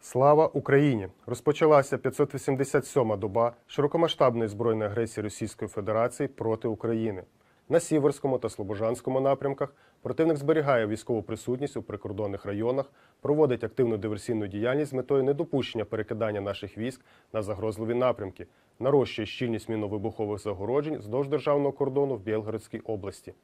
Слава Україні! Розпочалася 587-ма доба широкомасштабної збройної агресії Російської Федерації проти України. На Сіверському та Слобожанському напрямках противник зберігає військову присутність у прикордонних районах, проводить активну диверсійну діяльність з метою недопущення перекидання наших військ на загрозливі напрямки, нарощує щільність міновибухових загороджень здовж державного кордону в Білгородській області.